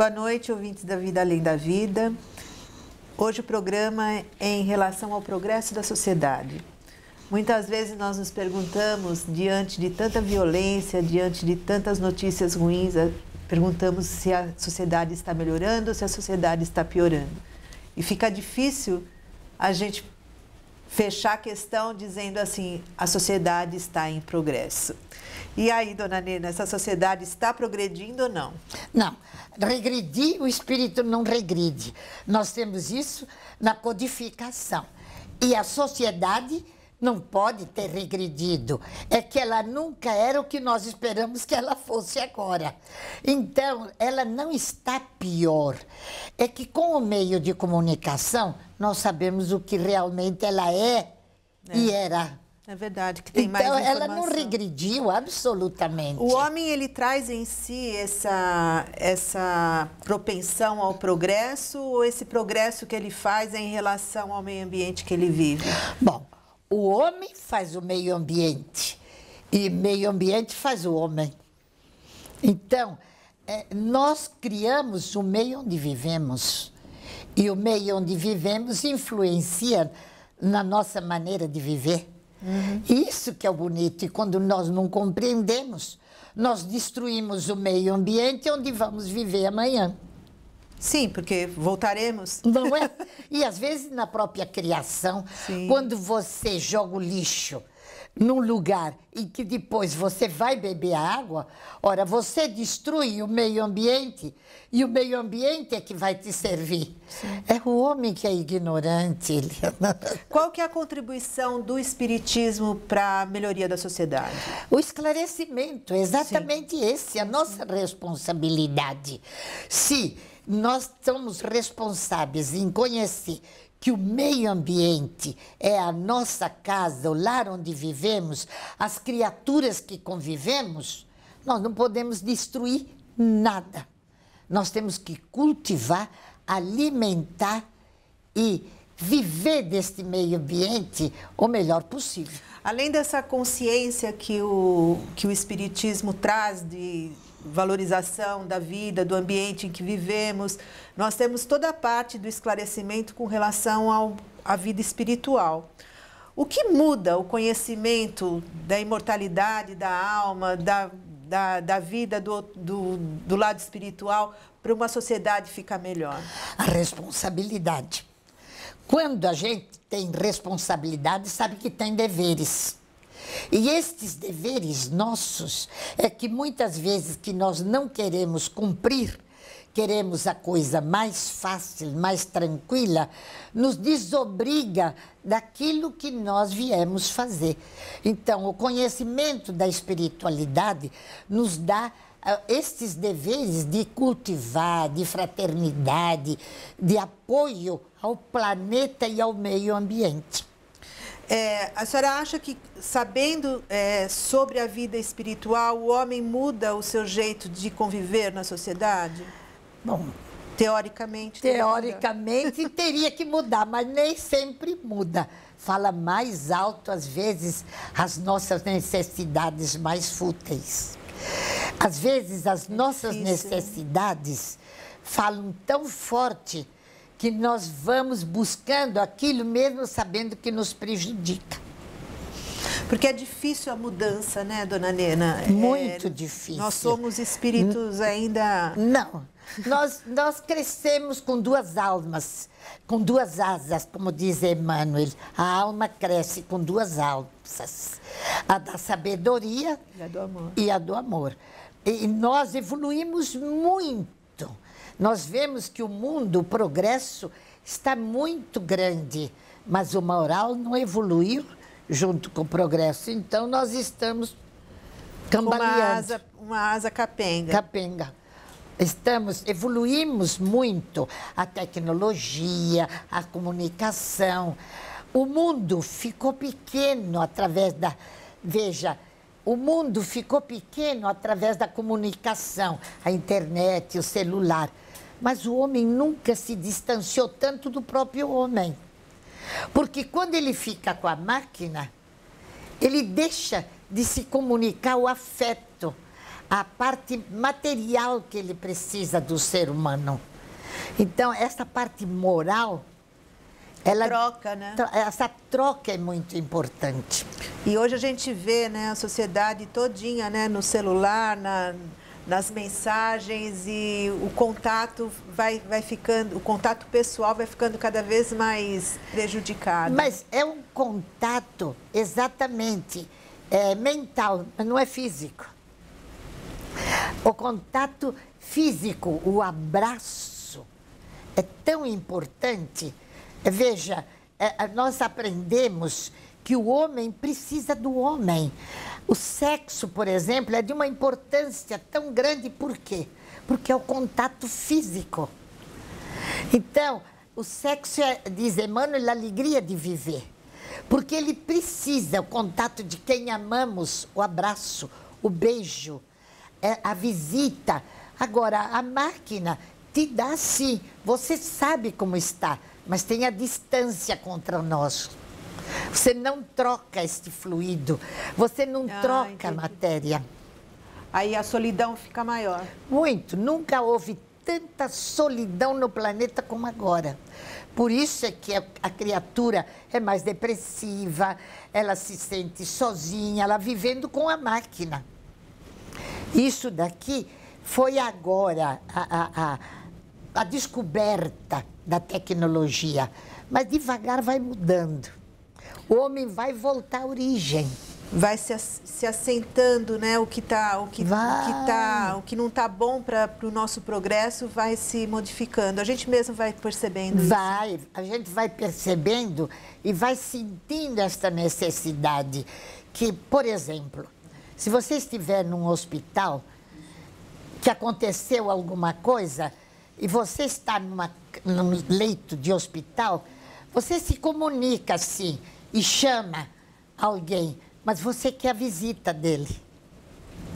Boa noite, ouvintes da Vida Além da Vida. Hoje o programa é em relação ao progresso da sociedade. Muitas vezes nós nos perguntamos, diante de tanta violência, diante de tantas notícias ruins, eh, perguntamos se a sociedade está melhorando ou se a sociedade está piorando. E fica difícil a gente fechar a questão dizendo assim: a sociedade está em progresso. E aí, dona Nena, essa sociedade está progredindo ou não? Não. Regredir, o espírito não regride. Nós temos isso na codificação. E a sociedade não pode ter regredido. É que ela nunca era o que nós esperamos que ela fosse agora. Então, ela não está pior. É que com o meio de comunicação, nós sabemos o que realmente ela é, é. e era. É verdade, que tem então, mais informação. Então, ela não regrediu absolutamente. O homem, ele traz em si essa, essa propensão ao progresso ou esse progresso que ele faz em relação ao meio ambiente que ele vive? Bom, o homem faz o meio ambiente e meio ambiente faz o homem. Então, é, nós criamos o meio onde vivemos e o meio onde vivemos influencia na nossa maneira de viver. Uhum. Isso que é o bonito. E quando nós não compreendemos, nós destruímos o meio ambiente onde vamos viver amanhã. Sim, porque voltaremos. Não é? E às vezes na própria criação, Sim. quando você joga o lixo num lugar em que depois você vai beber a água, ora, você destrui o meio ambiente e o meio ambiente é que vai te servir. Sim. É o homem que é ignorante, Eliana. Qual que é a contribuição do espiritismo para a melhoria da sociedade? O esclarecimento, é exatamente Sim. esse, a nossa responsabilidade. Se nós somos responsáveis em conhecer que o meio ambiente é a nossa casa, o lar onde vivemos, as criaturas que convivemos, nós não podemos destruir nada. Nós temos que cultivar, alimentar e viver deste meio ambiente o melhor possível. Além dessa consciência que o, que o Espiritismo traz de valorização da vida, do ambiente em que vivemos. Nós temos toda a parte do esclarecimento com relação ao, à vida espiritual. O que muda o conhecimento da imortalidade da alma, da, da, da vida do, do, do lado espiritual para uma sociedade ficar melhor? A responsabilidade. Quando a gente tem responsabilidade, sabe que tem deveres. E estes deveres nossos é que muitas vezes que nós não queremos cumprir, queremos a coisa mais fácil, mais tranquila, nos desobriga daquilo que nós viemos fazer. Então, o conhecimento da espiritualidade nos dá ah, estes deveres de cultivar, de fraternidade, de apoio ao planeta e ao meio ambiente. É, a senhora acha que, sabendo é, sobre a vida espiritual, o homem muda o seu jeito de conviver na sociedade? Bom, teoricamente. Teoricamente muda. teria que mudar, mas nem sempre muda. Fala mais alto, às vezes, as nossas necessidades mais fúteis. Às vezes, as é nossas né? necessidades falam tão forte que nós vamos buscando aquilo mesmo sabendo que nos prejudica. Porque é difícil a mudança, né, dona Nena? É, muito é, difícil. Nós somos espíritos ainda. Não. nós, nós crescemos com duas almas, com duas asas, como diz Emmanuel. A alma cresce com duas alças, a da sabedoria e a do amor. E, a do amor. e nós evoluímos muito nós vemos que o mundo, o progresso, está muito grande, mas o moral não evoluiu junto com o progresso. Então, nós estamos cambaleando. Uma asa, uma asa capenga. Capenga. Estamos, evoluímos muito a tecnologia, a comunicação. O mundo ficou pequeno através da. Veja, o mundo ficou pequeno através da comunicação, a internet, o celular. Mas o homem nunca se distanciou tanto do próprio homem. Porque quando ele fica com a máquina, ele deixa de se comunicar o afeto, a parte material que ele precisa do ser humano. Então, essa parte moral ela troca, né? Essa troca é muito importante. E hoje a gente vê, né, a sociedade todinha, né, no celular, na nas mensagens e o contato vai, vai ficando, o contato pessoal vai ficando cada vez mais prejudicado. Mas é um contato exatamente é, mental, não é físico. O contato físico, o abraço, é tão importante. Veja, é, nós aprendemos que o homem precisa do homem. O sexo, por exemplo, é de uma importância tão grande, por quê? Porque é o contato físico. Então, o sexo é, diz Emmanuel, a alegria de viver. Porque ele precisa o contato de quem amamos, o abraço, o beijo, é, a visita. Agora, a máquina te dá sim, você sabe como está, mas tem a distância contra nós. Você não troca este fluido, você não ah, troca entendi. a matéria. Aí a solidão fica maior. Muito. Nunca houve tanta solidão no planeta como agora. Por isso é que a criatura é mais depressiva, ela se sente sozinha, ela vivendo com a máquina. Isso daqui foi agora a, a, a, a descoberta da tecnologia, mas devagar vai mudando. O homem vai voltar à origem. Vai se, se assentando, né? O que tá, o que, o que, tá, o que não tá bom para o nosso progresso vai se modificando. A gente mesmo vai percebendo vai, isso. Vai, a gente vai percebendo e vai sentindo esta necessidade que, por exemplo, se você estiver num hospital que aconteceu alguma coisa e você está numa, num leito de hospital, você se comunica assim e chama alguém, mas você quer a visita dele.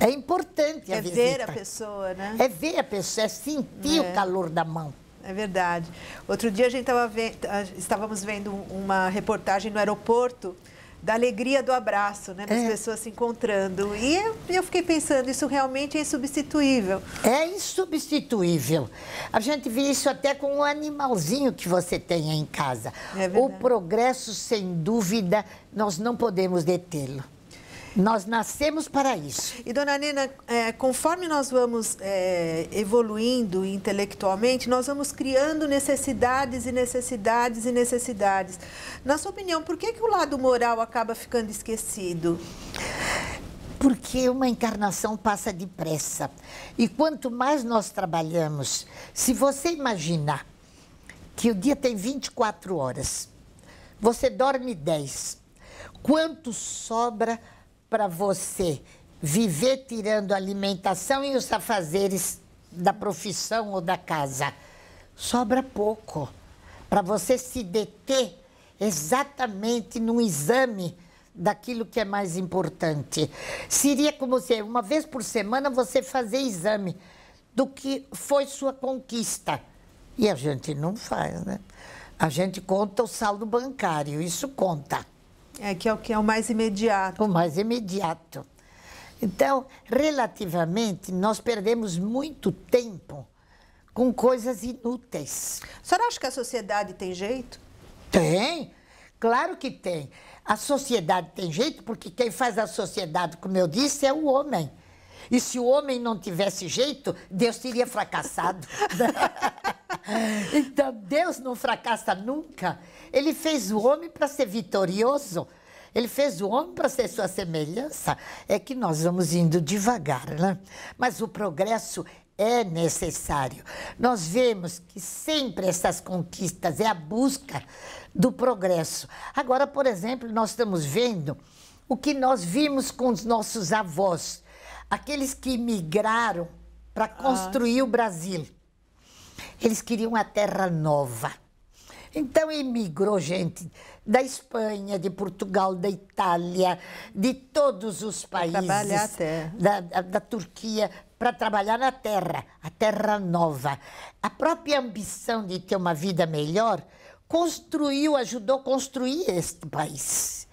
É importante a visita. É ver a pessoa, né? É ver a pessoa, é sentir é. o calor da mão. É verdade. Outro dia a gente tava vendo, estávamos vendo uma reportagem no aeroporto da alegria do abraço, né? Das é. pessoas se encontrando. E eu, eu, fiquei pensando, isso realmente é insubstituível. É insubstituível. A gente vê isso até com um animalzinho que você tenha em casa. É o progresso, sem dúvida, nós não podemos detê-lo. Nós nascemos para isso. E, dona Nina, é, conforme nós vamos é, evoluindo intelectualmente, nós vamos criando necessidades e necessidades e necessidades. Na sua opinião, por que, que o lado moral acaba ficando esquecido? Porque uma encarnação passa depressa. E quanto mais nós trabalhamos, se você imaginar que o dia tem 24 horas, você dorme 10, quanto sobra para você viver tirando alimentação e os afazeres da profissão ou da casa. Sobra pouco para você se deter exatamente num exame daquilo que é mais importante. Seria como se uma vez por semana você fazer exame do que foi sua conquista. E a gente não faz, né? A gente conta o saldo bancário, isso conta. É que é o que é o mais imediato. O mais imediato. Então, relativamente, nós perdemos muito tempo com coisas inúteis. A senhora acha que a sociedade tem jeito? Tem, claro que tem. A sociedade tem jeito porque quem faz a sociedade, como eu disse, é o homem. E se o homem não tivesse jeito, Deus teria fracassado. então, Deus não fracassa nunca. Ele fez o homem para ser vitorioso. Ele fez o homem para ser sua semelhança. É que nós vamos indo devagar, né? Mas o progresso é necessário. Nós vemos que sempre essas conquistas é a busca do progresso. Agora, por exemplo, nós estamos vendo o que nós vimos com os nossos avós, aqueles que migraram para ah. construir ah. o Brasil. Eles queriam a terra nova. Então emigrou gente da Espanha, de Portugal, da Itália, de todos os países. Trabalhar até. Da, da, da Turquia, para trabalhar na terra, a terra nova. A própria ambição de ter uma vida melhor construiu, ajudou a construir este país.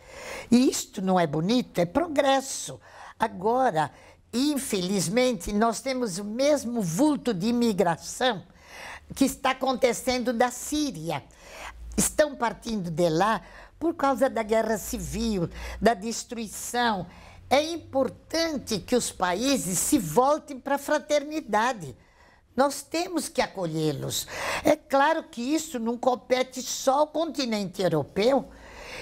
E isto não é bonito, é progresso. Agora, infelizmente, nós temos o mesmo vulto de imigração que está acontecendo da Síria. Estão partindo de lá por causa da guerra civil, da destruição. É importante que os países se voltem para a fraternidade. Nós temos que acolhê-los. É claro que isso não compete só ao continente europeu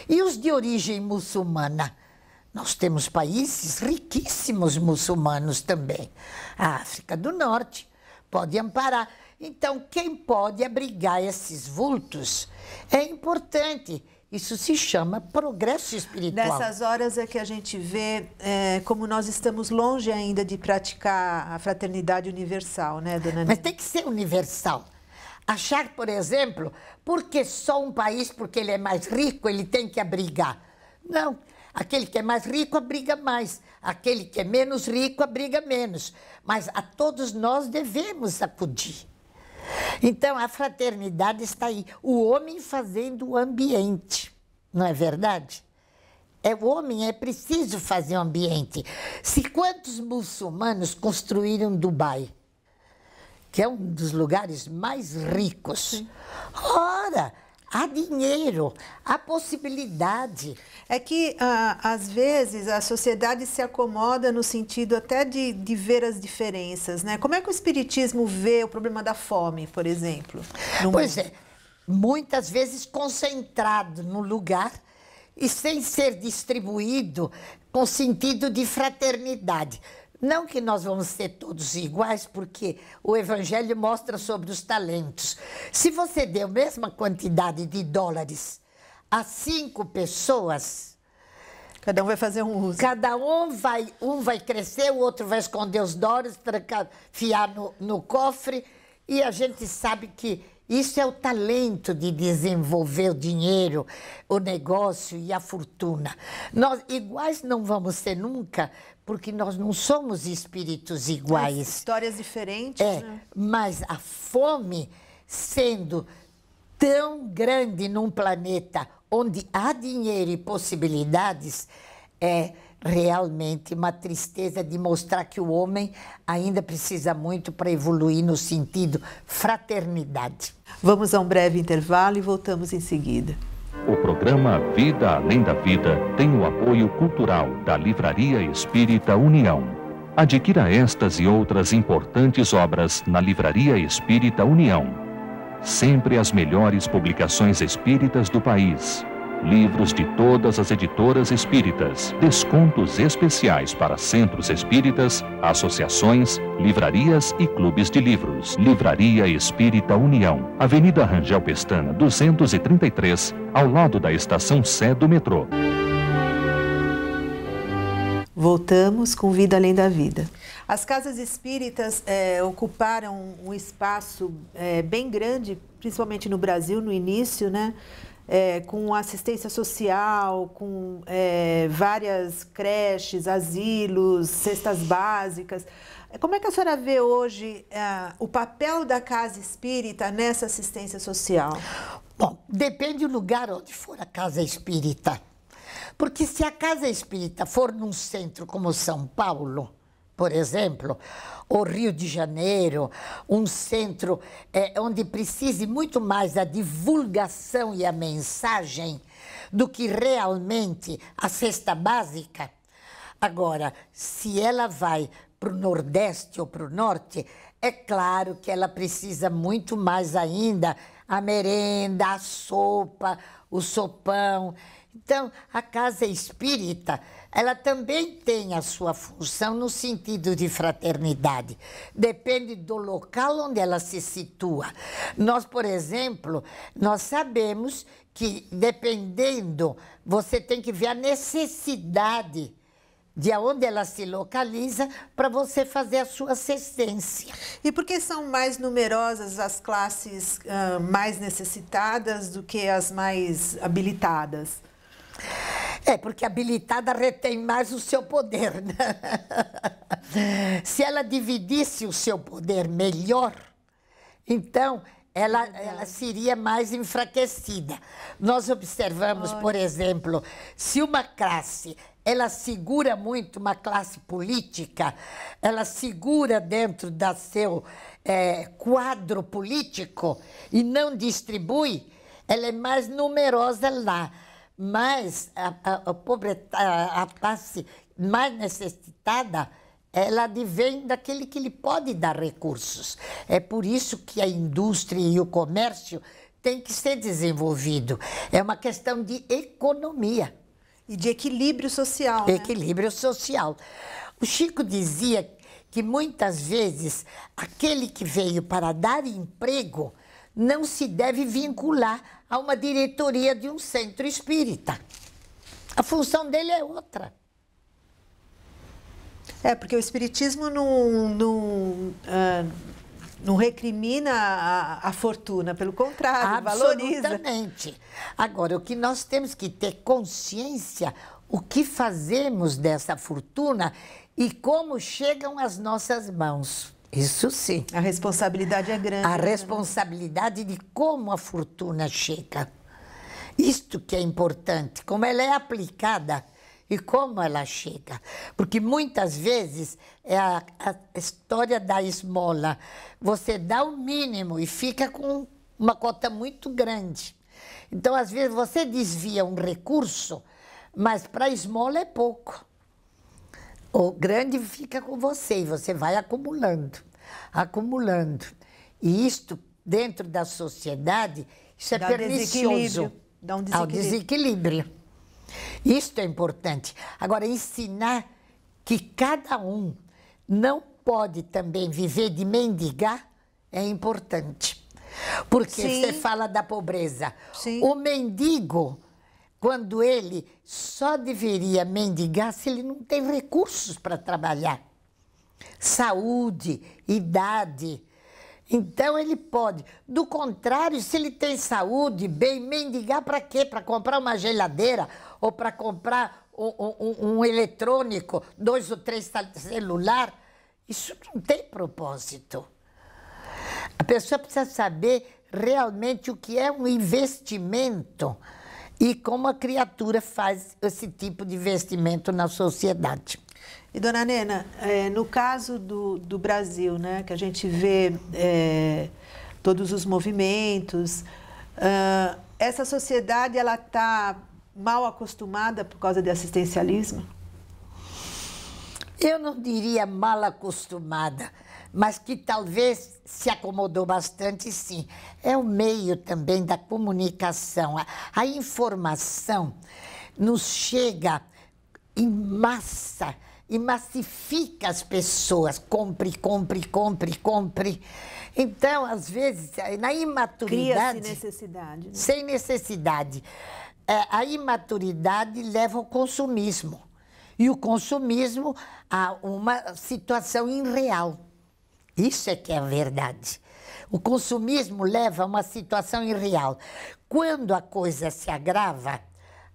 e os de origem muçulmana. Nós temos países riquíssimos muçulmanos também. A África do Norte pode amparar. Então, quem pode abrigar esses vultos é importante. Isso se chama progresso espiritual. Nessas horas é que a gente vê é, como nós estamos longe ainda de praticar a fraternidade universal, né, dona Nina? Mas tem que ser universal. Achar, por exemplo, porque só um país, porque ele é mais rico, ele tem que abrigar. Não. Aquele que é mais rico abriga mais, aquele que é menos rico abriga menos. Mas a todos nós devemos acudir. Então, a fraternidade está aí. O homem fazendo o ambiente, não é verdade? É o homem, é preciso fazer o ambiente. Se quantos muçulmanos construíram Dubai, que é um dos lugares mais ricos, ora há dinheiro, há possibilidade. É que, ah, às vezes, a sociedade se acomoda no sentido até de, de ver as diferenças, né? Como é que o Espiritismo vê o problema da fome, por exemplo? Pois mundo? é, muitas vezes concentrado no lugar e sem ser distribuído com sentido de fraternidade. Não que nós vamos ser todos iguais, porque o Evangelho mostra sobre os talentos. Se você der a mesma quantidade de dólares a cinco pessoas. Cada um vai fazer um uso. Cada um vai, um vai crescer, o outro vai esconder os dólares, trancar, fiar no, no cofre. E a gente sabe que isso é o talento de desenvolver o dinheiro, o negócio e a fortuna. Nós iguais não vamos ser nunca, porque nós não somos espíritos iguais. As histórias diferentes. É, né? mas a fome sendo tão grande num planeta onde há dinheiro e possibilidades é realmente uma tristeza de mostrar que o homem ainda precisa muito para evoluir no sentido fraternidade. Vamos a um breve intervalo e voltamos em seguida. O programa Vida Além da Vida tem o apoio cultural da Livraria Espírita União. Adquira estas e outras importantes obras na Livraria Espírita União. Sempre as melhores publicações espíritas do país livros de todas as editoras espíritas, descontos especiais para centros espíritas, associações, livrarias e clubes de livros. Livraria Espírita União, Avenida Rangel Pestana, 233, ao lado da estação Sé do metrô. Voltamos com Vida Além da Vida. As casas espíritas é, ocuparam um espaço é, bem grande, principalmente no Brasil, no início, né? é, com assistência social, com é, várias creches, asilos, cestas básicas. Como é que a senhora vê hoje é, o papel da casa espírita nessa assistência social? Bom, depende do lugar onde for a casa espírita. Porque se a casa espírita for num centro como São Paulo, por exemplo, o Rio de Janeiro, um centro é, onde precise muito mais da divulgação e a mensagem do que realmente a cesta básica. Agora, se ela vai para o Nordeste ou para o Norte, é claro que ela precisa muito mais ainda a merenda, a sopa, o sopão. Então, a casa é espírita ela também tem a sua função no sentido de fraternidade. Depende do local onde ela se situa. Nós, por exemplo, nós sabemos que dependendo, você tem que ver a necessidade de onde ela se localiza para você fazer a sua assistência. E por que são mais numerosas as classes uh, mais necessitadas do que as mais habilitadas? É, porque habilitada retém mais o seu poder. Né? Se ela dividisse o seu poder melhor, então ela, ela seria mais enfraquecida. Nós observamos, Olha. por exemplo, se uma classe ela segura muito uma classe política, ela segura dentro do seu é, quadro político e não distribui, ela é mais numerosa lá mas a, a, a, pobre, a, a classe mais necessitada, ela advém daquele que lhe pode dar recursos. É por isso que a indústria e o comércio têm que ser desenvolvido. É uma questão de economia. E de equilíbrio social. Né? Equilíbrio social. O Chico dizia que muitas vezes aquele que veio para dar emprego não se deve vincular a uma diretoria de um centro espírita. A função dele é outra. É, porque o espiritismo não, não, ah, não recrimina a, a, fortuna, pelo contrário, valoriza. Absolutamente. Agora, o que nós temos que ter consciência, o que fazemos dessa fortuna e como chegam às nossas mãos. Isso sim. A responsabilidade é grande. A né? responsabilidade de como a fortuna chega. Isto que é importante, como ela é aplicada e como ela chega. Porque muitas vezes é a, a história da esmola. Você dá o mínimo e fica com uma cota muito grande. Então, às vezes, você desvia um recurso, mas para esmola é pouco. O grande fica com você e você vai acumulando acumulando. E isto, dentro da sociedade, isso é Dá pernicioso. Dá um desequilíbrio. Ao desequilíbrio. Isto é importante. Agora, ensinar que cada um não pode também viver de mendigar é importante. Porque Sim. você fala da pobreza. Sim. O mendigo, quando ele só deveria mendigar se ele não tem recursos para trabalhar saúde, idade. Então ele pode. Do contrário, se ele tem saúde, bem, mendigar para quê? Para comprar uma geladeira ou para comprar um, um, um eletrônico, dois ou três celular? Isso não tem propósito. A pessoa precisa saber realmente o que é um investimento e como a criatura faz esse tipo de investimento na sociedade. E, dona Nena, é, no caso do, do Brasil, né, que a gente vê é, todos os movimentos, uh, essa sociedade ela está mal acostumada por causa de assistencialismo? Eu não diria mal acostumada, mas que talvez se acomodou bastante, sim. É o meio também da comunicação. A, a informação nos chega em massa e massifica as pessoas. Compre, compre, compre, compre. Então, às vezes, eh, na imaturidade. Cria-se necessidade. Né? Sem necessidade. Eh, a imaturidade leva ao consumismo. E o consumismo a uma situação irreal. Isso é que é a verdade. O consumismo leva a uma situação irreal. Quando a coisa se agrava,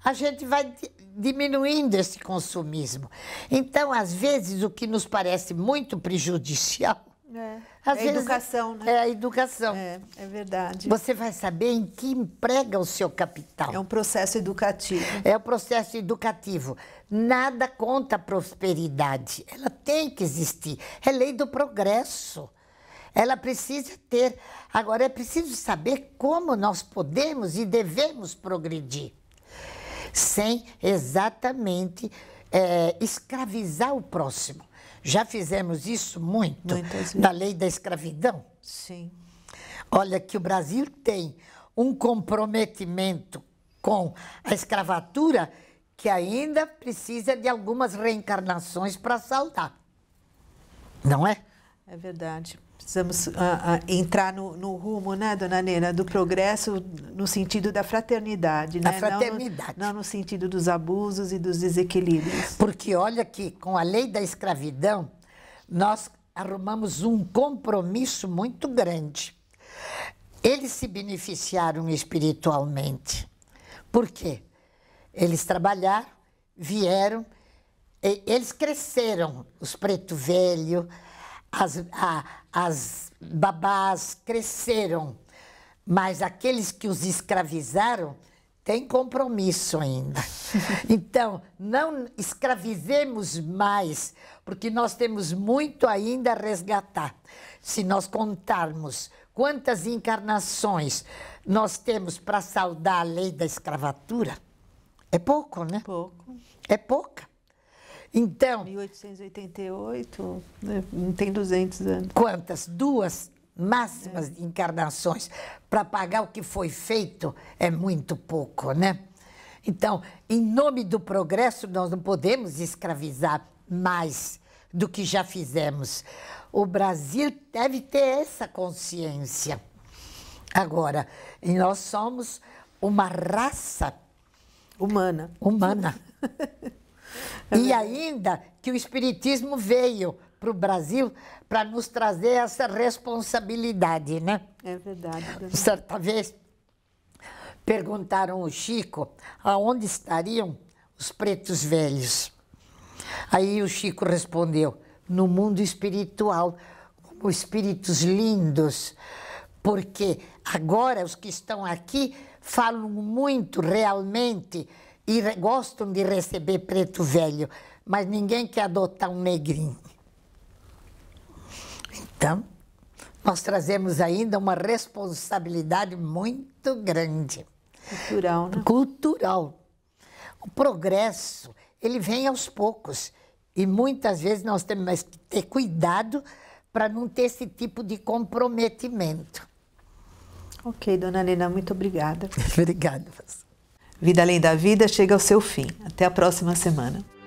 a gente vai diminuindo esse consumismo. Então, às vezes, o que nos parece muito prejudicial. É, é às é a educação, né? É a educação. É, é verdade. Você vai saber em que emprega o seu capital. É um processo educativo. É um processo educativo. Nada conta a prosperidade. Ela tem que existir. É lei do progresso. Ela precisa ter. Agora, é preciso saber como nós podemos e devemos progredir sem exatamente é, escravizar o próximo. Já fizemos isso muito na lei da escravidão. Sim. Olha que o Brasil tem um comprometimento com a escravatura que ainda precisa de algumas reencarnações para saldar. Não é? É verdade precisamos uh, uh, entrar no, no, rumo, né, dona Nena, do progresso no sentido da fraternidade, da né? fraternidade. Não no, não no sentido dos abusos e dos desequilíbrios. Porque olha que com a lei da escravidão, nós arrumamos um compromisso muito grande. Eles se beneficiaram espiritualmente. Por quê? Eles trabalharam, vieram, eles cresceram, os preto velho, as, a, as babás cresceram, mas aqueles que os escravizaram têm compromisso ainda. Então, não escravizemos mais, porque nós temos muito ainda a resgatar. Se nós contarmos quantas encarnações nós temos para saudar a lei da escravatura, é pouco, né? Pouco. É pouca. Então. 1888, né, não tem 200 anos. Quantas? Duas máximas é. encarnações para pagar o que foi feito é muito pouco, né? Então, em nome do progresso, nós não podemos escravizar mais do que já fizemos. O Brasil deve ter essa consciência. Agora, nós somos uma raça humana. Humana. É e ainda que o Espiritismo veio para o Brasil para nos trazer essa responsabilidade, né? É, é verdade. Certa vez perguntaram o Chico aonde estariam os pretos velhos. Aí o Chico respondeu: no mundo espiritual, como espíritos lindos, porque agora os que estão aqui falam muito realmente e gostam de receber preto velho, mas ninguém quer adotar um negrinho. Então, nós trazemos ainda uma responsabilidade muito grande. Cultural, né? Cultural. O progresso, ele vem aos poucos. E muitas vezes nós temos que ter cuidado para não ter esse tipo de comprometimento. Ok, dona Helena, muito obrigada. obrigada. Vida Além da Vida chega ao seu fim. Até a próxima semana.